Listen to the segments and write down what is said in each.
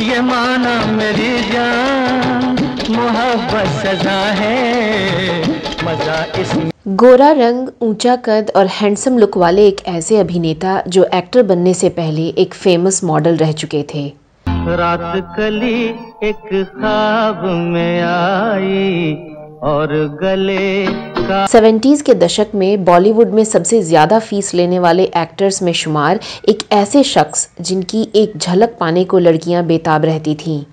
ये माना मेरी जान मोहब्बत सजा है मजा इसमें गोरा रंग ऊंचा कद और हैंडसम लुक वाले एक ऐसे अभिनेता जो एक्टर बनने से पहले एक फेमस मॉडल रह चुके थे रात कली एक ख्वाब में आई और गले सेवेंटीज के दशक में बॉलीवुड में सबसे ज्यादा फीस लेने वाले एक्टर्स में शुमार एक ऐसे शख्स जिनकी एक झलक पाने को लड़कियां बेताब रहती थीं।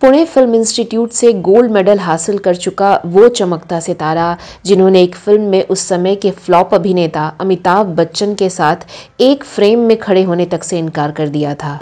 पुणे फिल्म इंस्टीट्यूट से गोल्ड मेडल हासिल कर चुका वो चमकता सितारा जिन्होंने एक फिल्म में उस समय के फ्लॉप अभिनेता अमिताभ बच्चन के साथ एक फ्रेम में खड़े होने तक से इनकार कर दिया था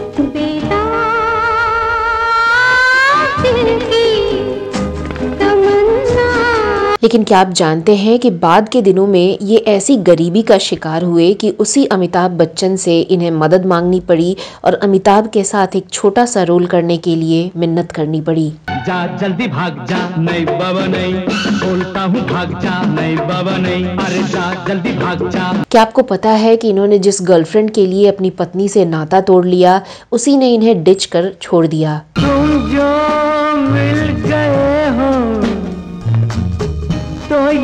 लेकिन क्या आप जानते हैं कि बाद के दिनों में ये ऐसी गरीबी का शिकार हुए कि उसी अमिताभ बच्चन से इन्हें मदद मांगनी पड़ी और अमिताभ के साथ एक छोटा सा रोल करने के लिए मिन्नत करनी पड़ी जा जल्दी भाग जा नहीं बाबा नहीं बोलता हूँ भाग जा नहीं बाबा नहीं अरे जा जल्दी भाग जा क्या आपको पता है कि इन्होंने जिस गर्लफ्रेंड के लिए अपनी पत्नी से नाता तोड़ लिया उसी ने इन्हें डिच कर छोड़ दिया तुम जो मिल गए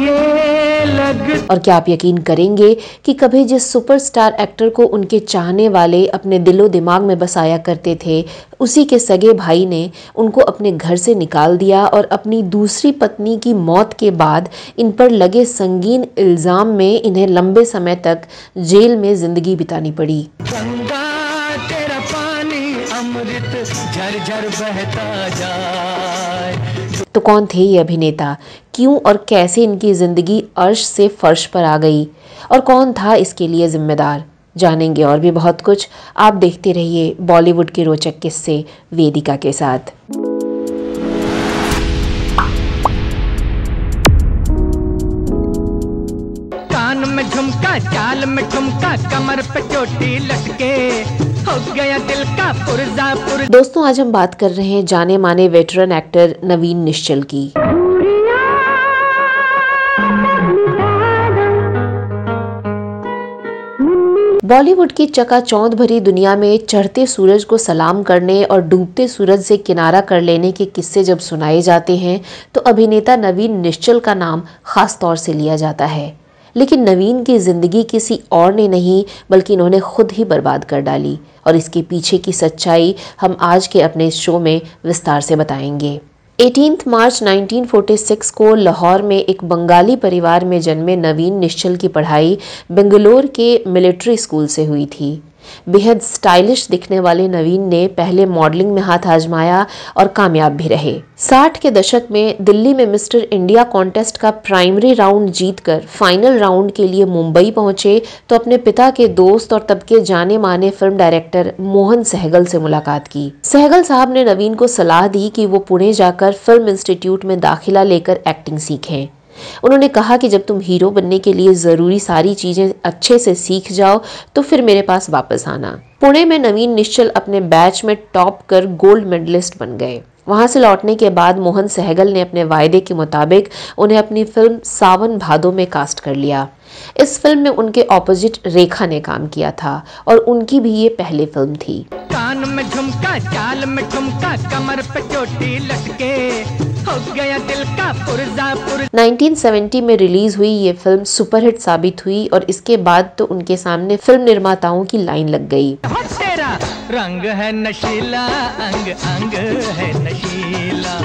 और क्या आप यकीन करेंगे कि कभी जिस सुपरस्टार एक्टर को उनके चाहने वाले अपने दिलो दिमाग में बसाया करते थे उसी के सगे भाई ने उनको अपने घर से निकाल दिया और अपनी दूसरी पत्नी की मौत के बाद इन पर लगे संगीन इल्ज़ाम में इन्हें लंबे समय तक जेल में ज़िंदगी बितानी पड़ी तो कौन थे ये अभिनेता क्यों और कैसे इनकी ज़िंदगी अर्श से फर्श पर आ गई और कौन था इसके लिए ज़िम्मेदार जानेंगे और भी बहुत कुछ आप देखते रहिए बॉलीवुड के रोचक किस्से वेदिका के साथ में झुमका चाल में झुमका कमर पे चोटी लटके दोस्तों आज हम बात कर रहे हैं जाने माने वेटरन एक्टर नवीन निश्चल की बॉलीवुड की चकाचौंध भरी दुनिया में चढ़ते सूरज को सलाम करने और डूबते सूरज से किनारा कर लेने के किस्से जब सुनाए जाते हैं तो अभिनेता नवीन निश्चल का नाम खास तौर से लिया जाता है लेकिन नवीन की ज़िंदगी किसी और ने नहीं बल्कि इन्होंने खुद ही बर्बाद कर डाली और इसके पीछे की सच्चाई हम आज के अपने शो में विस्तार से बताएंगे 18 मार्च 1946 को लाहौर में एक बंगाली परिवार में जन्मे नवीन निश्चल की पढ़ाई बेंगलोर के मिलिट्री स्कूल से हुई थी बेहद स्टाइलिश दिखने वाले नवीन ने पहले मॉडलिंग में हाथ आजमाया और कामयाब भी रहे 60 के दशक में दिल्ली में मिस्टर इंडिया कॉन्टेस्ट का प्राइमरी राउंड जीतकर फाइनल राउंड के लिए मुंबई पहुंचे तो अपने पिता के दोस्त और तब के जाने माने फिल्म डायरेक्टर मोहन सहगल से मुलाकात की सहगल साहब ने नवीन को सलाह दी कि वो पुणे जाकर फिल्म इंस्टीट्यूट में दाखिला लेकर एक्टिंग सीखें उन्होंने कहा कि जब तुम हीरो बनने के लिए ज़रूरी सारी चीज़ें अच्छे से सीख जाओ तो फिर मेरे पास वापस आना पुणे में नवीन निश्चल अपने बैच में टॉप कर गोल्ड मेडलिस्ट बन गए वहां से लौटने के बाद मोहन सहगल ने अपने वायदे के मुताबिक उन्हें अपनी फिल्म सावन भादो में कास्ट कर लिया इस फिल्म में उनके ऑपोजिट रेखा ने काम किया था और उनकी भी ये पहली फिल्म थी कान में झुमका चाल में झुमका कमर पे चोटी लटके 1970 में रिलीज हुई ये फिल्म सुपरहिट साबित हुई और इसके बाद तो उनके सामने फिल्म निर्माताओं की लाइन लग गई रंग है नशीला अंग अंग है नशीला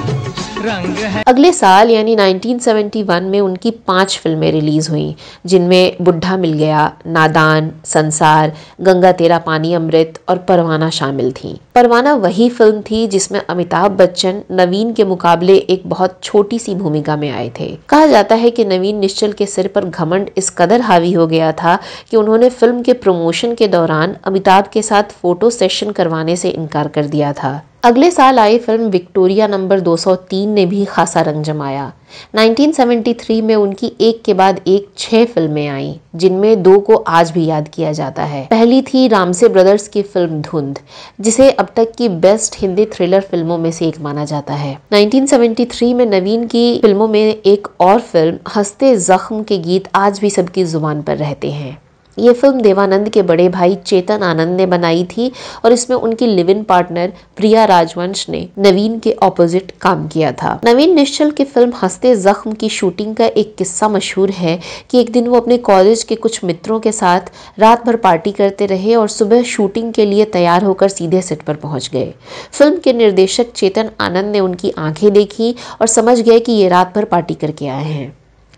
अगले साल यानी 1971 में उनकी पांच फिल्में रिलीज हुई जिनमें बुढ़ा मिल गया नादान संसार गंगा तेरा पानी अमृत और परवाना शामिल थी परवाना वही फिल्म थी जिसमें अमिताभ बच्चन नवीन के मुकाबले एक बहुत छोटी सी भूमिका में आए थे कहा जाता है कि नवीन निश्चल के सिर पर घमंड इस कदर हावी हो गया था कि उन्होंने फिल्म के प्रमोशन के दौरान अमिताभ के साथ फोटो सेशन करवाने से इनकार कर दिया था अगले साल आई फिल्म विक्टोरिया नंबर 203 ने भी खासा रंग जमाया 1973 में उनकी एक के बाद एक छह फिल्में आईं जिनमें दो को आज भी याद किया जाता है पहली थी रामसे ब्रदर्स की फिल्म धुंध जिसे अब तक की बेस्ट हिंदी थ्रिलर फिल्मों में से एक माना जाता है 1973 में नवीन की फिल्मों में एक और फिल्म हंसते जख्म के गीत आज भी सबकी जुबान पर रहते हैं ये फिल्म देवानंद के बड़े भाई चेतन आनंद ने बनाई थी और इसमें उनकी लिव इन पार्टनर प्रिया राजवंश ने नवीन के ऑपोजिट काम किया था नवीन निश्चल की फिल्म हंसते जख्म की शूटिंग का एक किस्सा मशहूर है कि एक दिन वो अपने कॉलेज के कुछ मित्रों के साथ रात भर पार्टी करते रहे और सुबह शूटिंग के लिए तैयार होकर सीधे सेट पर पहुंच गए फिल्म के निर्देशक चेतन आनंद ने उनकी आंखें देखी और समझ गए कि ये रात भर पार्टी करके आए हैं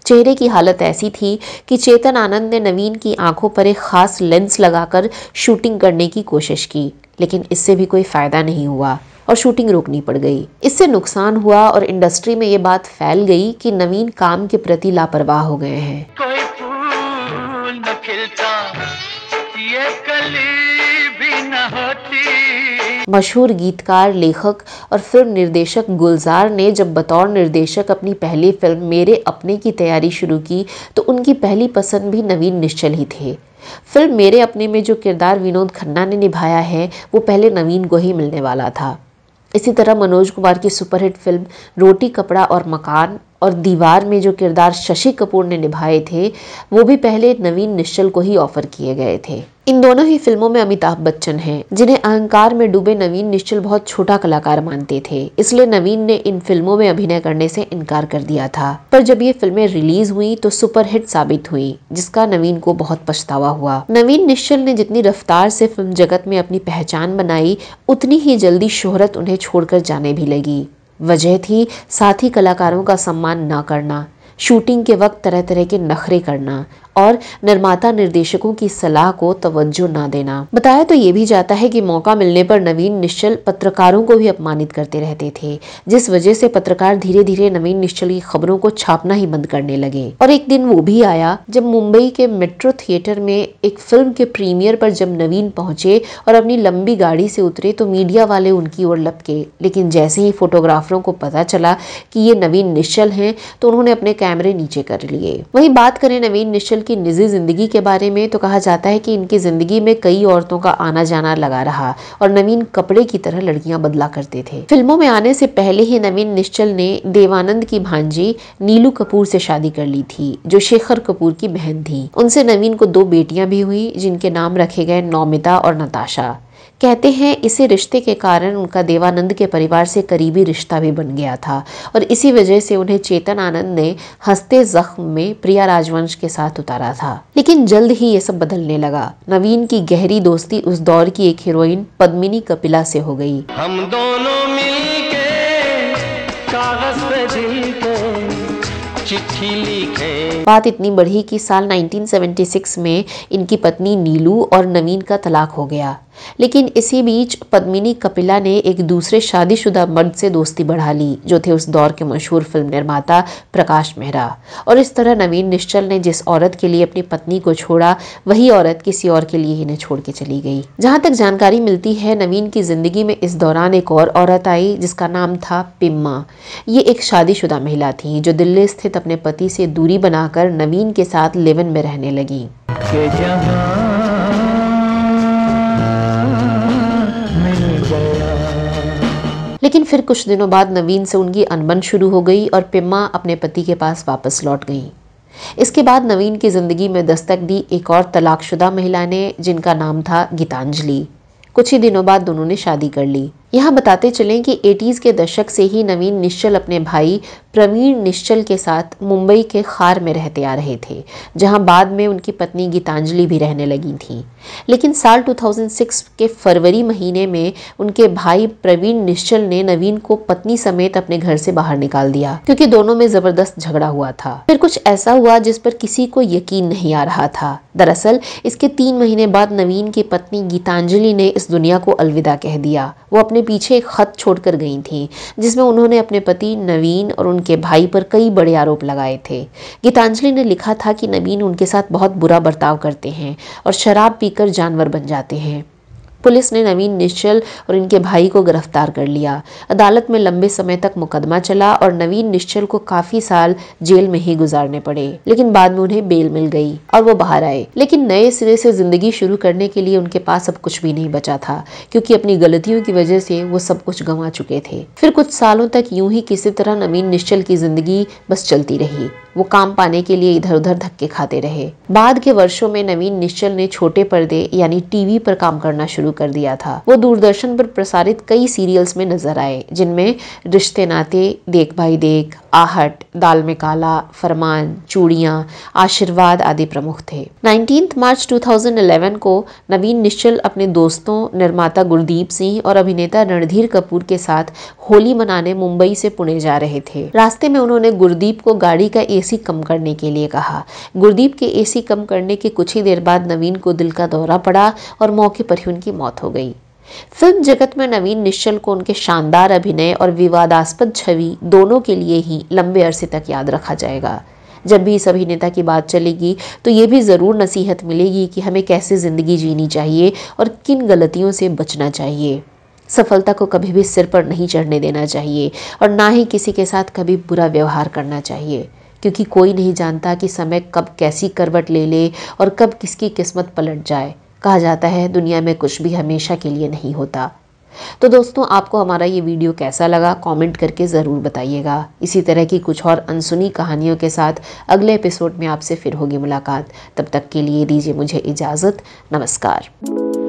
चेहरे की हालत ऐसी थी कि चेतन आनंद ने नवीन की आंखों पर एक खास लेंस लगाकर शूटिंग करने की कोशिश की लेकिन इससे भी कोई फ़ायदा नहीं हुआ और शूटिंग रोकनी पड़ गई इससे नुकसान हुआ और इंडस्ट्री में ये बात फैल गई कि नवीन काम के प्रति लापरवाह हो गए हैं कोई फूल न खिलता ये कली भी न होती मशहूर गीतकार लेखक और फिल्म निर्देशक गुलजार ने जब बतौर निर्देशक अपनी पहली फिल्म मेरे अपने की तैयारी शुरू की तो उनकी पहली पसंद भी नवीन निश्चल ही थे फिल्म मेरे अपने में जो किरदार विनोद खन्ना ने निभाया है वो पहले नवीन को ही मिलने वाला था इसी तरह मनोज कुमार की सुपरहिट फिल्म रोटी कपड़ा और मकान और दीवार में जो किरदार शशि कपूर ने निभाए थे वो भी पहले नवीन निश्चल को ही ऑफर किए गए थे इन दोनों ही फिल्मों में अमिताभ बच्चन हैं जिन्हें अहंकार में डूबे नवीन निश्चल बहुत छोटा कलाकार मानते थे इसलिए नवीन ने इन फिल्मों में अभिनय करने से इनकार कर दिया था पर जब ये फिल्में रिलीज हुई तो सुपरहिट साबित हुई जिसका नवीन को बहुत पछतावा हुआ नवीन निश्चल ने जितनी रफ्तार से फिल्म जगत में अपनी पहचान बनाई उतनी ही जल्दी शोहरत उन्हें छोड़कर जाने भी लगी वजह थी साथी कलाकारों का सम्मान न करना शूटिंग के वक्त तरह तरह के नखरे करना और निर्माता निर्देशकों की सलाह को तवज्जो न देना बताया तो ये भी जाता है कि मौका मिलने पर नवीन निश्चल पत्रकारों को भी अपमानित करते रहते थे जिस वजह से पत्रकार धीरे धीरे नवीन निश्चल की खबरों को छापना ही बंद करने लगे और एक दिन वो भी आया जब मुंबई के मेट्रो थिएटर में एक फिल्म के प्रीमियर पर जब नवीन पहुंचे और अपनी लंबी गाड़ी से उतरे तो मीडिया वाले उनकी ओर लपके लेकिन जैसे ही फोटोग्राफरों को पता चला कि ये नवीन निश्चल हैं तो उन्होंने अपने कैमरे नीचे कर लिए वहीं बात करें नवीन निश्चल की निजी ज़िंदगी के बारे में तो कहा जाता है कि इनकी ज़िंदगी में कई औरतों का आना जाना लगा रहा और नवीन कपड़े की तरह लड़कियां बदला करते थे फिल्मों में आने से पहले ही नवीन निश्चल ने देवानंद की भांजी नीलू कपूर से शादी कर ली थी जो शेखर कपूर की बहन थी उनसे नवीन को दो बेटियां भी हुई जिनके नाम रखे गए नौमिता और नताशा कहते हैं इसी रिश्ते के कारण उनका देवानंद के परिवार से करीबी रिश्ता भी बन गया था और इसी वजह से उन्हें चेतन आनंद ने हंसते जख्म में प्रिया राजवंश के साथ उतारा था लेकिन जल्द ही ये सब बदलने लगा नवीन की गहरी दोस्ती उस दौर की एक हीरोइन पद्मिनी कपिला से हो गई हम दोनों मिलके बात इतनी बढ़ी कि साल 1976 में इनकी पत्नी नीलू और नवीन का तलाक हो गया लेकिन इसी बीच पद्मिनी कपिला ने एक दूसरे शादीशुदा मर्द से दोस्ती बढ़ा ली जो थे उस दौर के मशहूर फिल्म निर्माता प्रकाश मेहरा और इस तरह नवीन निश्चल ने जिस औरत के लिए अपनी पत्नी को छोड़ा वही औरत किसी और के लिए इन्हें छोड़ के चली गई जहाँ तक जानकारी मिलती है नवीन की जिंदगी में इस दौरान एक और औरत आई जिसका नाम था पिम्मा ये एक शादीशुदा महिला थी जो दिल्ली स्थित अपने पति से दूरी बनाकर नवीन के साथ लेवन में रहने लगी फिर कुछ दिनों बाद नवीन से उनकी अनबन शुरू हो गई और पिम्मा अपने पति के पास वापस लौट गईं इसके बाद नवीन की ज़िंदगी में दस्तक दी एक और तलाकशुदा महिला ने जिनका नाम था गीतांजलि कुछ ही दिनों बाद दोनों ने शादी कर ली यहाँ बताते चलें कि एटीज़ के दशक से ही नवीन निश्चल अपने भाई प्रवीण निश्चल के साथ मुंबई के खार में रहते आ रहे थे जहाँ बाद में उनकी पत्नी गीतांजलि भी रहने लगी थी लेकिन साल 2006 के फरवरी महीने में उनके भाई प्रवीण निश्चल ने नवीन को पत्नी समेत अपने घर से बाहर निकाल दिया क्योंकि दोनों में ज़बरदस्त झगड़ा हुआ था फिर कुछ ऐसा हुआ जिस पर किसी को यकीन नहीं आ रहा था दरअसल इसके तीन महीने बाद नवीन की पत्नी गीतांजलि ने इस दुनिया को अलविदा कह दिया वो अपने पीछे एक खत छोड़कर गई थी जिसमें उन्होंने अपने पति नवीन और उनके भाई पर कई बड़े आरोप लगाए थे गीतांजलि ने लिखा था कि नवीन उनके साथ बहुत बुरा बर्ताव करते हैं और शराब पीकर जानवर बन जाते हैं पुलिस ने नवीन निश्चल और इनके भाई को गिरफ्तार कर लिया अदालत में लंबे समय तक मुकदमा चला और नवीन निश्चल को काफी साल जेल में ही गुजारने पड़े लेकिन बाद में उन्हें बेल मिल गई और वो बाहर आए लेकिन नए सिरे से जिंदगी शुरू करने के लिए उनके पास अब कुछ भी नहीं बचा था क्योंकि अपनी गलतियों की वजह से वो सब कुछ गंवा चुके थे फिर कुछ सालों तक यूं ही किसी तरह नवीन निश्चल की जिंदगी बस चलती रही वो काम पाने के लिए इधर उधर धक्के खाते रहे बाद के वर्षों में नवीन निश्चल ने छोटे पर्दे यानी टीवी पर काम करना शुरू शुरू कर दिया था वो दूरदर्शन पर प्रसारित कई सीरियल्स में नजर आए जिनमें रिश्ते नाते देख भाई देख आहट दाल में काला फरमान चूड़ियाँ आशीर्वाद आदि प्रमुख थे नाइनटीन मार्च 2011 को नवीन निश्चल अपने दोस्तों निर्माता गुरदीप सिंह और अभिनेता रणधीर कपूर के साथ होली मनाने मुंबई से पुणे जा रहे थे रास्ते में उन्होंने गुरदीप को गाड़ी का एसी कम करने के लिए कहा गुरदीप के एसी कम करने के कुछ ही देर बाद नवीन को दिल का दौरा पड़ा और मौके पर ही उनकी मौत हो गई फिल्म जगत में नवीन निश्चल को उनके शानदार अभिनय और विवादास्पद छवि दोनों के लिए ही लंबे अरसे तक याद रखा जाएगा जब भी इस अभिनेता की बात चलेगी तो ये भी ज़रूर नसीहत मिलेगी कि हमें कैसे ज़िंदगी जीनी चाहिए और किन गलतियों से बचना चाहिए सफलता को कभी भी सिर पर नहीं चढ़ने देना चाहिए और ना ही किसी के साथ कभी बुरा व्यवहार करना चाहिए क्योंकि कोई नहीं जानता कि समय कब कैसी करवट ले ले और कब किसकी किस्मत पलट जाए कहा जाता है दुनिया में कुछ भी हमेशा के लिए नहीं होता तो दोस्तों आपको हमारा ये वीडियो कैसा लगा कमेंट करके ज़रूर बताइएगा इसी तरह की कुछ और अनसुनी कहानियों के साथ अगले एपिसोड में आपसे फिर होगी मुलाकात तब तक के लिए दीजिए मुझे इजाज़त नमस्कार